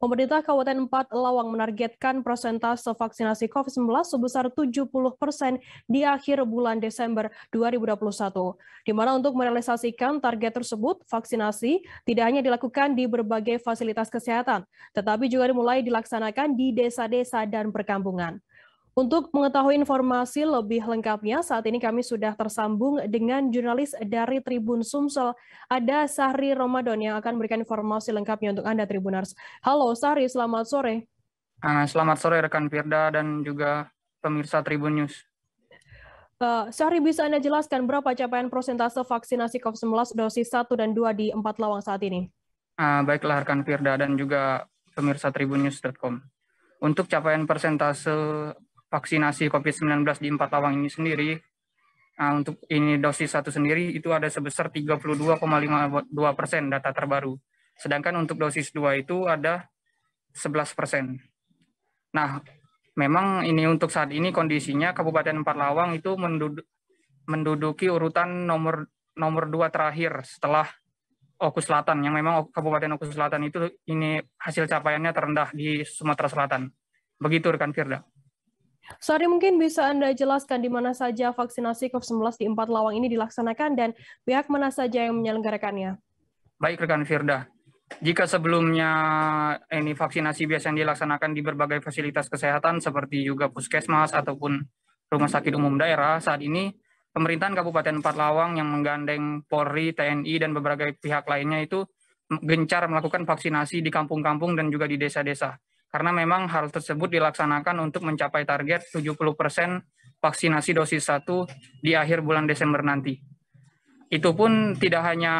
Pemerintah Kabupaten 4 Lawang menargetkan persentase vaksinasi COVID-19 sebesar 70 persen di akhir bulan Desember 2021. Di mana untuk merealisasikan target tersebut, vaksinasi tidak hanya dilakukan di berbagai fasilitas kesehatan, tetapi juga dimulai dilaksanakan di desa-desa dan perkampungan. Untuk mengetahui informasi lebih lengkapnya, saat ini kami sudah tersambung dengan jurnalis dari Tribun Sumsel, ada Sahri Ramadan yang akan memberikan informasi lengkapnya untuk Anda Tribunars. Halo Sahri, selamat sore. Ah, selamat sore rekan Firda dan juga pemirsa Tribun News. Uh, Sahri, bisa Anda jelaskan berapa capaian prosentase vaksinasi COVID-19 dosis 1 dan 2 di empat lawang saat ini? Uh, baiklah rekan Firda dan juga pemirsa Tribun News.com. Untuk capaian persentase vaksinasi COVID-19 di empat lawang ini sendiri, nah, untuk ini dosis satu sendiri itu ada sebesar 32,52 persen data terbaru. Sedangkan untuk dosis 2 itu ada 11 persen. Nah, memang ini untuk saat ini kondisinya Kabupaten Empat Lawang itu menduduki urutan nomor nomor dua terakhir setelah Oku Selatan yang memang Kabupaten Oku Selatan itu ini hasil capaiannya terendah di Sumatera Selatan. Begitu rekan Firda. Sorry, mungkin bisa Anda jelaskan di mana saja vaksinasi COVID-19 di empat lawang ini dilaksanakan dan pihak mana saja yang menyelenggarakannya? Baik rekan Firda, jika sebelumnya ini vaksinasi biasanya dilaksanakan di berbagai fasilitas kesehatan seperti juga puskesmas ataupun rumah sakit umum daerah, saat ini pemerintahan Kabupaten Empat Lawang yang menggandeng Polri, TNI, dan beberapa pihak lainnya itu gencar melakukan vaksinasi di kampung-kampung dan juga di desa-desa karena memang hal tersebut dilaksanakan untuk mencapai target 70% persen vaksinasi dosis 1 di akhir bulan Desember nanti. Itu pun tidak hanya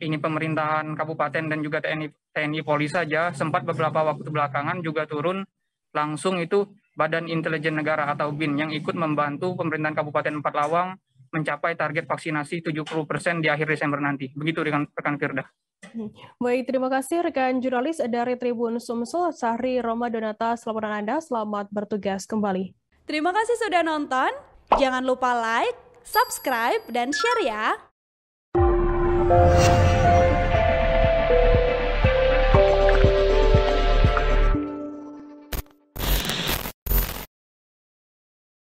ini pemerintahan kabupaten dan juga TNI TNI Polri saja, sempat beberapa waktu belakangan juga turun langsung itu Badan Intelijen Negara atau BIN yang ikut membantu pemerintahan Kabupaten Empat Lawang mencapai target vaksinasi 70% di akhir Desember nanti. Begitu dengan rekan Firda. Baik, terima kasih rekan jurnalis dari Tribun Sumsel, Sahri Roma Donata, Selamat Anda. Selamat bertugas kembali. Terima kasih sudah nonton. Jangan lupa like, subscribe, dan share ya.